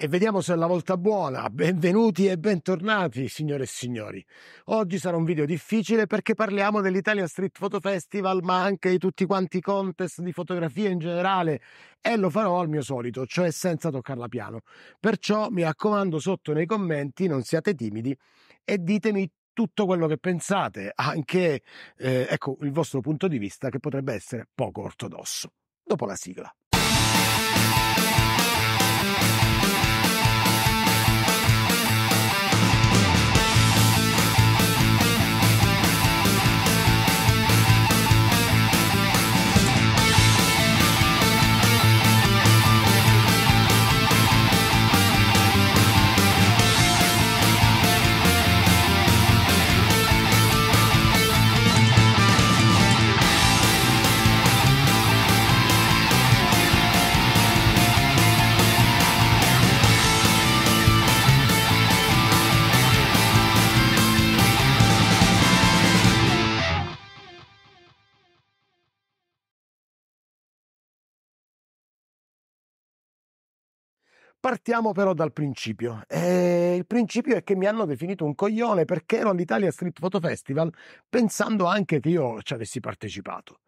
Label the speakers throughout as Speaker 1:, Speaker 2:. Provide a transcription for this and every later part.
Speaker 1: E vediamo se è la volta buona. Benvenuti e bentornati, signore e signori. Oggi sarà un video difficile perché parliamo dell'Italia Street Photo Festival, ma anche di tutti quanti i contest di fotografia in generale. E lo farò al mio solito, cioè senza toccarla piano. Perciò mi raccomando sotto nei commenti, non siate timidi e ditemi tutto quello che pensate, anche eh, ecco, il vostro punto di vista che potrebbe essere poco ortodosso. Dopo la sigla. Partiamo però dal principio. E eh, il principio è che mi hanno definito un coglione perché ero all'Italia Street Photo Festival pensando anche che io ci avessi partecipato.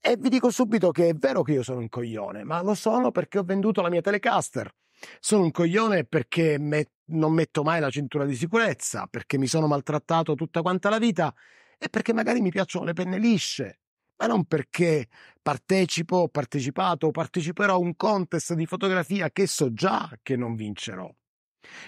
Speaker 1: E vi dico subito che è vero che io sono un coglione, ma lo sono perché ho venduto la mia Telecaster. Sono un coglione perché me- non metto mai la cintura di sicurezza, perché mi sono maltrattato tutta quanta la vita e perché magari mi piacciono le penne lisce ma non perché partecipo, ho partecipato o parteciperò a un contest di fotografia che so già che non vincerò.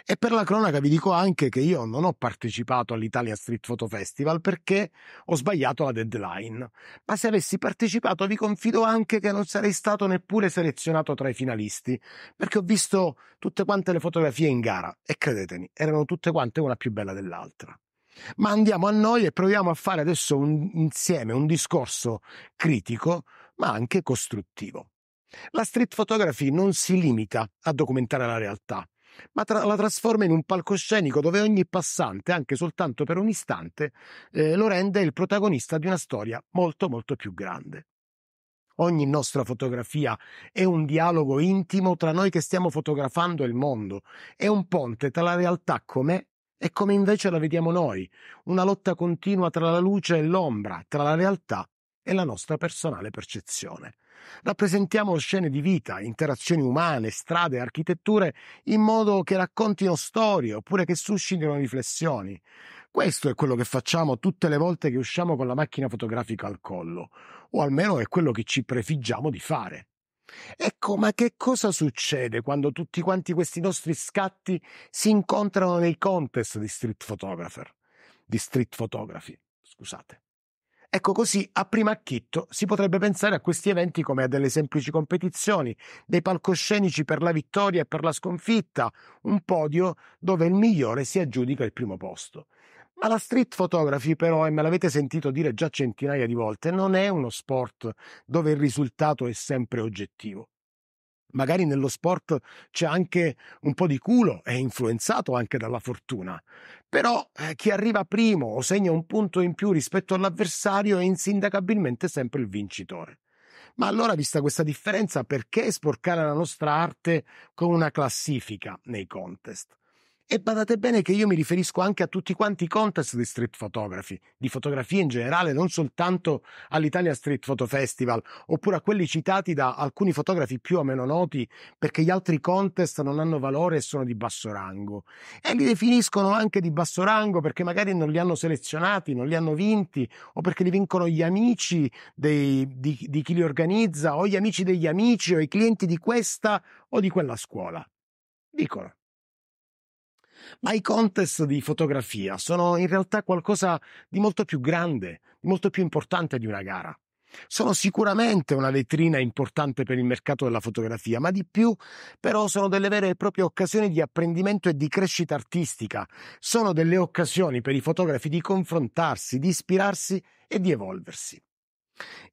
Speaker 1: E per la cronaca vi dico anche che io non ho partecipato all'Italia Street Photo Festival perché ho sbagliato la deadline, ma se avessi partecipato vi confido anche che non sarei stato neppure selezionato tra i finalisti, perché ho visto tutte quante le fotografie in gara e credetemi, erano tutte quante una più bella dell'altra ma andiamo a noi e proviamo a fare adesso un, insieme un discorso critico, ma anche costruttivo. La street photography non si limita a documentare la realtà, ma tra- la trasforma in un palcoscenico dove ogni passante, anche soltanto per un istante, eh, lo rende il protagonista di una storia molto molto più grande. Ogni nostra fotografia è un dialogo intimo tra noi che stiamo fotografando e il mondo, è un ponte tra la realtà com'è è come invece la vediamo noi, una lotta continua tra la luce e l'ombra, tra la realtà e la nostra personale percezione. Rappresentiamo scene di vita, interazioni umane, strade, architetture in modo che raccontino storie oppure che suscitino riflessioni. Questo è quello che facciamo tutte le volte che usciamo con la macchina fotografica al collo, o almeno è quello che ci prefiggiamo di fare. Ecco, ma che cosa succede quando tutti quanti questi nostri scatti si incontrano nei contest di street photographer? Di street photography, scusate. Ecco così, a prima acchitto, si potrebbe pensare a questi eventi come a delle semplici competizioni, dei palcoscenici per la vittoria e per la sconfitta, un podio dove il migliore si aggiudica il primo posto. Alla street photography però, e me l'avete sentito dire già centinaia di volte, non è uno sport dove il risultato è sempre oggettivo. Magari nello sport c'è anche un po' di culo, è influenzato anche dalla fortuna. Però eh, chi arriva primo o segna un punto in più rispetto all'avversario è insindacabilmente sempre il vincitore. Ma allora, vista questa differenza, perché sporcare la nostra arte con una classifica nei contest? E badate bene che io mi riferisco anche a tutti quanti i contest di street photography, di fotografia in generale, non soltanto all'Italia Street Photo Festival, oppure a quelli citati da alcuni fotografi più o meno noti, perché gli altri contest non hanno valore e sono di basso rango. E li definiscono anche di basso rango perché magari non li hanno selezionati, non li hanno vinti, o perché li vincono gli amici dei, di, di chi li organizza, o gli amici degli amici, o i clienti di questa o di quella scuola. Dicono. Ma i contest di fotografia sono in realtà qualcosa di molto più grande, molto più importante di una gara. Sono sicuramente una vetrina importante per il mercato della fotografia, ma di più però sono delle vere e proprie occasioni di apprendimento e di crescita artistica. Sono delle occasioni per i fotografi di confrontarsi, di ispirarsi e di evolversi.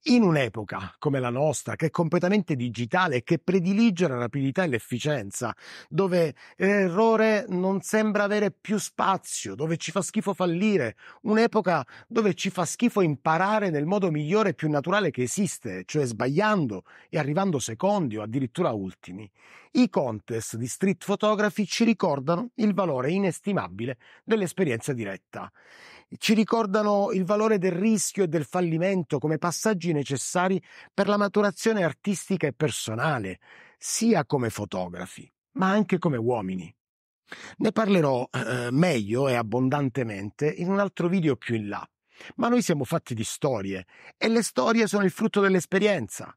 Speaker 1: In un'epoca come la nostra, che è completamente digitale e che predilige la rapidità e l'efficienza, dove l'errore non sembra avere più spazio, dove ci fa schifo fallire, un'epoca dove ci fa schifo imparare nel modo migliore e più naturale che esiste, cioè sbagliando e arrivando secondi o addirittura ultimi, i contest di street photography ci ricordano il valore inestimabile dell'esperienza diretta. Ci ricordano il valore del rischio e del fallimento come passaggi necessari per la maturazione artistica e personale, sia come fotografi, ma anche come uomini. Ne parlerò eh, meglio e abbondantemente in un altro video più in là. Ma noi siamo fatti di storie e le storie sono il frutto dell'esperienza.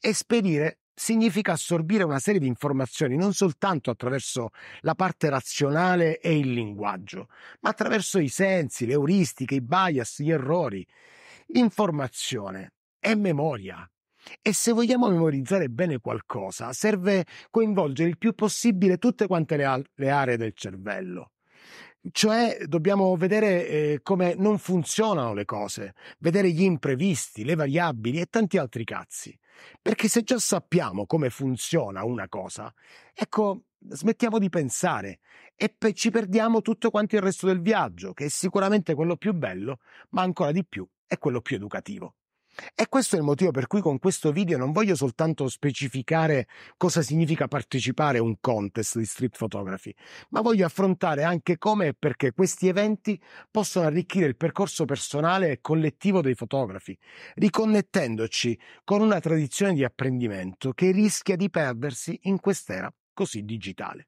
Speaker 1: Esperire significa assorbire una serie di informazioni non soltanto attraverso la parte razionale e il linguaggio, ma attraverso i sensi, le euristiche, i bias, gli errori. Informazione è memoria. E se vogliamo memorizzare bene qualcosa, serve coinvolgere il più possibile tutte quante le, le aree del cervello. Cioè dobbiamo vedere eh, come non funzionano le cose, vedere gli imprevisti, le variabili e tanti altri cazzi. Perché se già sappiamo come funziona una cosa, ecco, smettiamo di pensare e pe- ci perdiamo tutto quanto il resto del viaggio, che è sicuramente quello più bello, ma ancora di più è quello più educativo. E questo è il motivo per cui con questo video non voglio soltanto specificare cosa significa partecipare a un contest di street photography, ma voglio affrontare anche come e perché questi eventi possono arricchire il percorso personale e collettivo dei fotografi, riconnettendoci con una tradizione di apprendimento che rischia di perdersi in quest'era così digitale.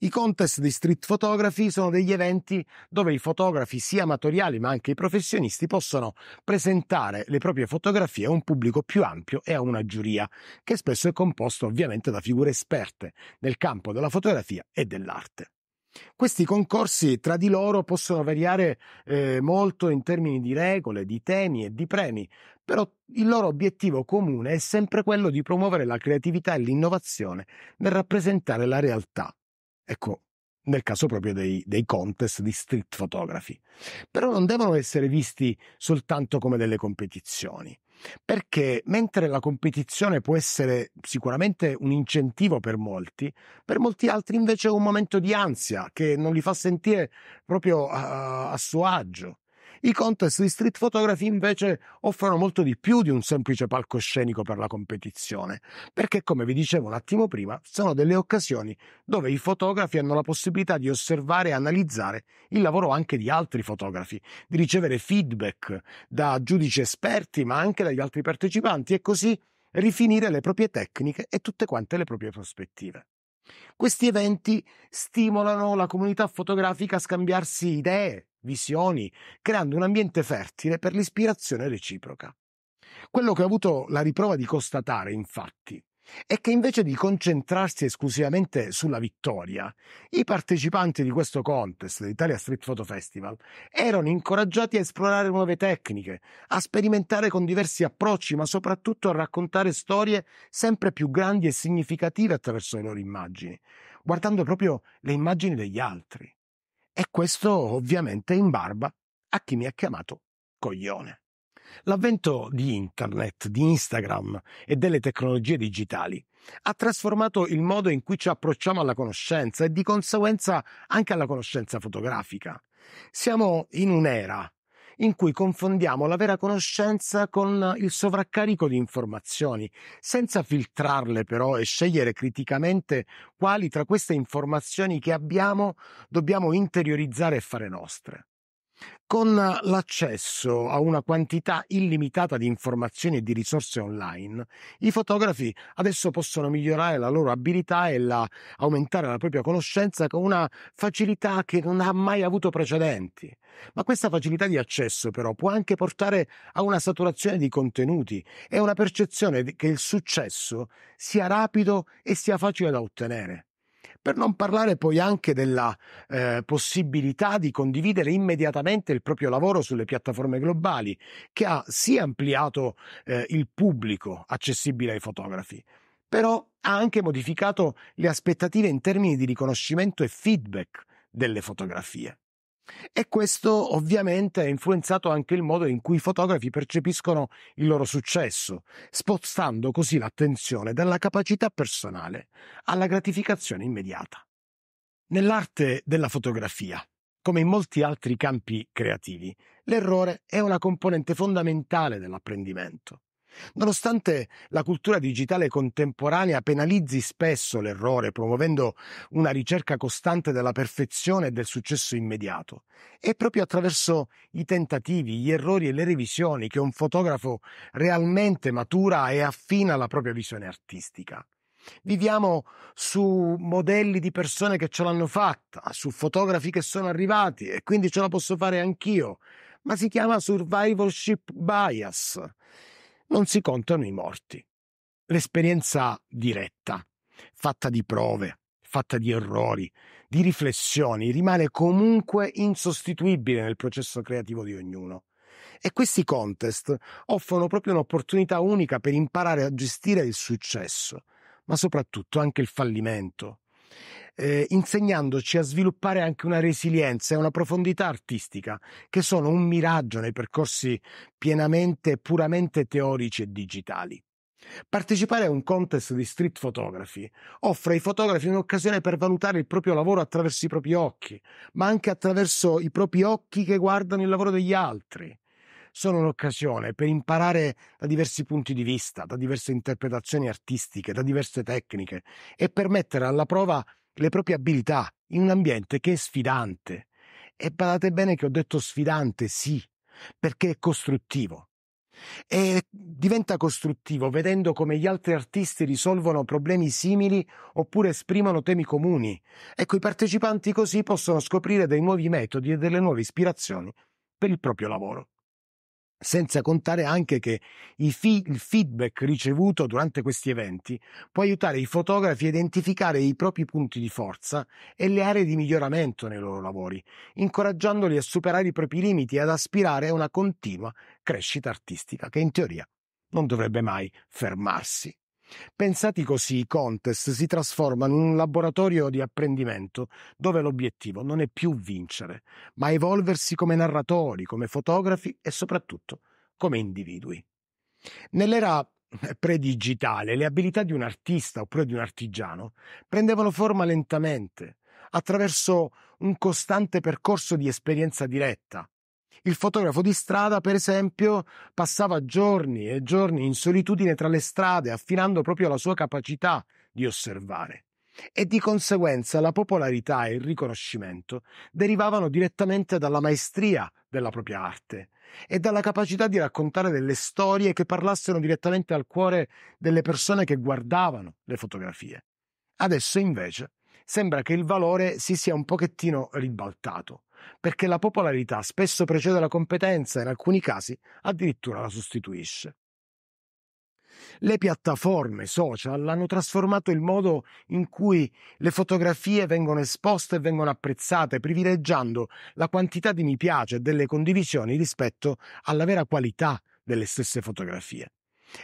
Speaker 1: I contest di street photography sono degli eventi dove i fotografi sia amatoriali ma anche i professionisti possono presentare le proprie fotografie a un pubblico più ampio e a una giuria, che spesso è composta ovviamente da figure esperte nel campo della fotografia e dell'arte. Questi concorsi tra di loro possono variare eh, molto in termini di regole, di temi e di premi, però il loro obiettivo comune è sempre quello di promuovere la creatività e l'innovazione nel rappresentare la realtà Ecco, nel caso proprio dei, dei, contest di street photography. Però non devono essere visti soltanto come delle competizioni, perché mentre la competizione può essere sicuramente un incentivo per molti, per molti altri invece è un momento di ansia che non li fa sentire proprio a, a suo agio. I contest di street photography invece offrono molto di più di un semplice palcoscenico per la competizione, perché come vi dicevo un attimo prima, sono delle occasioni dove i fotografi hanno la possibilità di osservare e analizzare il lavoro anche di altri fotografi, di ricevere feedback da giudici esperti ma anche dagli altri partecipanti e così rifinire le proprie tecniche e tutte quante le proprie prospettive. Questi eventi stimolano la comunità fotografica a scambiarsi idee, visioni, creando un ambiente fertile per l'ispirazione reciproca. Quello che ho avuto la riprova di constatare, infatti, è che invece di concentrarsi esclusivamente sulla vittoria, i partecipanti di questo contest, l'Italia Street Photo Festival, erano incoraggiati a esplorare nuove tecniche, a sperimentare con diversi approcci, ma soprattutto a raccontare storie sempre più grandi e significative attraverso le loro immagini, guardando proprio le immagini degli altri. E questo ovviamente in barba a chi mi ha chiamato coglione. L'avvento di Internet, di Instagram e delle tecnologie digitali ha trasformato il modo in cui ci approcciamo alla conoscenza e di conseguenza anche alla conoscenza fotografica. Siamo in un'era in cui confondiamo la vera conoscenza con il sovraccarico di informazioni, senza filtrarle però e scegliere criticamente quali tra queste informazioni che abbiamo dobbiamo interiorizzare e fare nostre. Con l'accesso a una quantità illimitata di informazioni e di risorse online, i fotografi adesso possono migliorare la loro abilità e la, aumentare la propria conoscenza con una facilità che non ha mai avuto precedenti. Ma questa facilità di accesso però può anche portare a una saturazione di contenuti e a una percezione che il successo sia rapido e sia facile da ottenere. Per non parlare poi anche della eh, possibilità di condividere immediatamente il proprio lavoro sulle piattaforme globali, che ha sì ampliato eh, il pubblico accessibile ai fotografi, però ha anche modificato le aspettative in termini di riconoscimento e feedback delle fotografie. E questo ovviamente ha influenzato anche il modo in cui i fotografi percepiscono il loro successo, spostando così l'attenzione dalla capacità personale alla gratificazione immediata. Nell'arte della fotografia, come in molti altri campi creativi, l'errore è una componente fondamentale dell'apprendimento. Nonostante la cultura digitale contemporanea penalizzi spesso l'errore, promuovendo una ricerca costante della perfezione e del successo immediato, è proprio attraverso i tentativi, gli errori e le revisioni che un fotografo realmente matura e affina la propria visione artistica. Viviamo su modelli di persone che ce l'hanno fatta, su fotografi che sono arrivati e quindi ce la posso fare anch'io, ma si chiama survivorship bias non si contano i morti. L'esperienza diretta, fatta di prove, fatta di errori, di riflessioni, rimane comunque insostituibile nel processo creativo di ognuno. E questi contest offrono proprio un'opportunità unica per imparare a gestire il successo, ma soprattutto anche il fallimento, eh, insegnandoci a sviluppare anche una resilienza e una profondità artistica, che sono un miraggio nei percorsi pienamente, e puramente teorici e digitali. Partecipare a un contest di street photography offre ai fotografi un'occasione per valutare il proprio lavoro attraverso i propri occhi, ma anche attraverso i propri occhi che guardano il lavoro degli altri sono un'occasione per imparare da diversi punti di vista, da diverse interpretazioni artistiche, da diverse tecniche e per mettere alla prova le proprie abilità in un ambiente che è sfidante. E badate bene che ho detto sfidante, sì, perché è costruttivo. E diventa costruttivo vedendo come gli altri artisti risolvono problemi simili oppure esprimono temi comuni. Ecco, i partecipanti così possono scoprire dei nuovi metodi e delle nuove ispirazioni per il proprio lavoro senza contare anche che il feedback ricevuto durante questi eventi può aiutare i fotografi a identificare i propri punti di forza e le aree di miglioramento nei loro lavori, incoraggiandoli a superare i propri limiti e ad aspirare a una continua crescita artistica che in teoria non dovrebbe mai fermarsi. Pensati così, i contest si trasformano in un laboratorio di apprendimento dove l'obiettivo non è più vincere, ma evolversi come narratori, come fotografi e soprattutto come individui. Nell'era eh, predigitale le abilità di un artista oppure di un artigiano prendevano forma lentamente, attraverso un costante percorso di esperienza diretta, il fotografo di strada, per esempio, passava giorni e giorni in solitudine tra le strade, affinando proprio la sua capacità di osservare. E di conseguenza la popolarità e il riconoscimento derivavano direttamente dalla maestria della propria arte e dalla capacità di raccontare delle storie che parlassero direttamente al cuore delle persone che guardavano le fotografie. Adesso invece sembra che il valore si sia un pochettino ribaltato, perché la popolarità spesso precede la competenza e in alcuni casi addirittura la sostituisce. Le piattaforme social hanno trasformato il modo in cui le fotografie vengono esposte e vengono apprezzate, privilegiando la quantità di mi piace e delle condivisioni rispetto alla vera qualità delle stesse fotografie.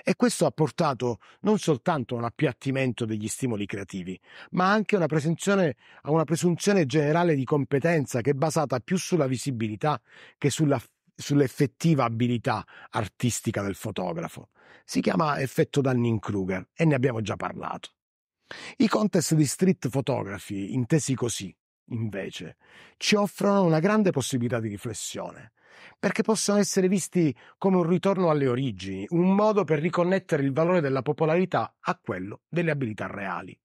Speaker 1: E questo ha portato non soltanto a un appiattimento degli stimoli creativi, ma anche a una, a una presunzione generale di competenza che è basata più sulla visibilità che sulla sull'effettiva abilità artistica del fotografo. Si chiama effetto Dunning-Kruger e ne abbiamo già parlato. I contest di street photography, intesi così, invece, ci offrono una grande possibilità di riflessione, perché possono essere visti come un ritorno alle origini, un modo per riconnettere il valore della popolarità a quello delle abilità reali.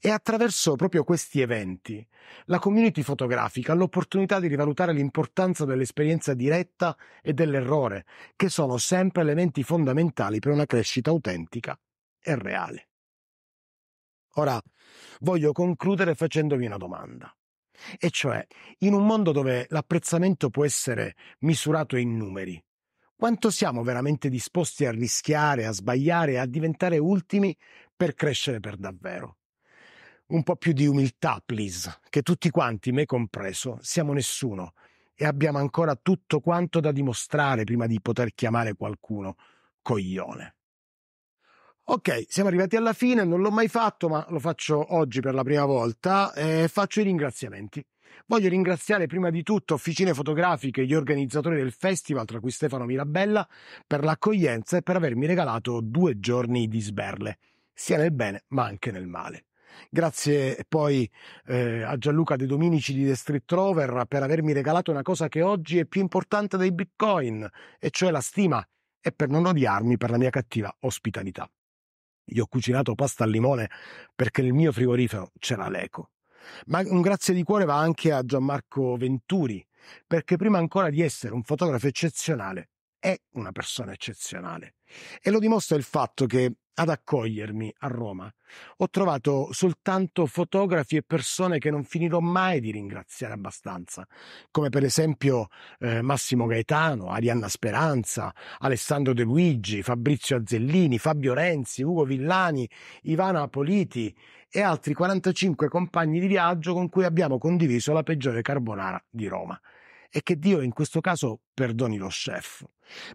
Speaker 1: E attraverso proprio questi eventi, la community fotografica ha l'opportunità di rivalutare l'importanza dell'esperienza diretta e dell'errore, che sono sempre elementi fondamentali per una crescita autentica e reale. Ora, voglio concludere facendovi una domanda. E cioè, in un mondo dove l'apprezzamento può essere misurato in numeri, quanto siamo veramente disposti a rischiare, a sbagliare, a diventare ultimi per crescere per davvero? Un po' più di umiltà, please, che tutti quanti, me compreso, siamo nessuno e abbiamo ancora tutto quanto da dimostrare prima di poter chiamare qualcuno coglione. Ok, siamo arrivati alla fine, non l'ho mai fatto, ma lo faccio oggi per la prima volta. e faccio i ringraziamenti. Voglio ringraziare prima di tutto Officine Fotografiche e gli organizzatori del festival, tra cui Stefano Mirabella, per l'accoglienza e per avermi regalato due giorni di sberle, sia nel bene ma anche nel male. Grazie poi eh, a Gianluca De Dominici di The Street Rover per avermi regalato una cosa che oggi è più importante dei bitcoin, e cioè la stima, e per non odiarmi per la mia cattiva ospitalità. Gli ho cucinato pasta al limone perché nel mio frigorifero c'era l'eco. Ma un grazie di cuore va anche a Gianmarco Venturi, perché prima ancora di essere un fotografo eccezionale, è una persona eccezionale. E lo dimostra il fatto che ad accogliermi a Roma. Ho trovato soltanto fotografi e persone che non finirò mai di ringraziare abbastanza, come per esempio eh, Massimo Gaetano, Arianna Speranza, Alessandro De Luigi, Fabrizio Azzellini, Fabio Renzi, Ugo Villani, Ivana Politi e altri 45 compagni di viaggio con cui abbiamo condiviso la peggiore carbonara di Roma e che Dio in questo caso perdoni lo chef.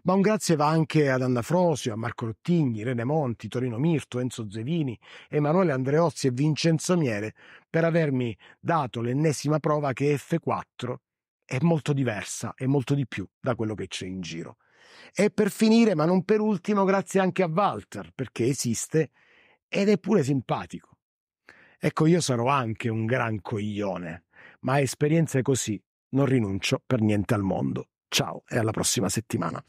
Speaker 1: Ma un grazie va anche ad Anna Frosio, a Marco Rottigni, Rene Monti, Torino Mirto, Enzo Zevini, Emanuele Andreozzi e Vincenzo Miere per avermi dato l'ennesima prova che F4 è molto diversa e molto di più da quello che c'è in giro. E per finire, ma non per ultimo, grazie anche a Walter, perché esiste ed è pure simpatico. Ecco, io sarò anche un gran coglione, ma esperienze così non rinuncio per niente al mondo. Ciao e alla prossima settimana.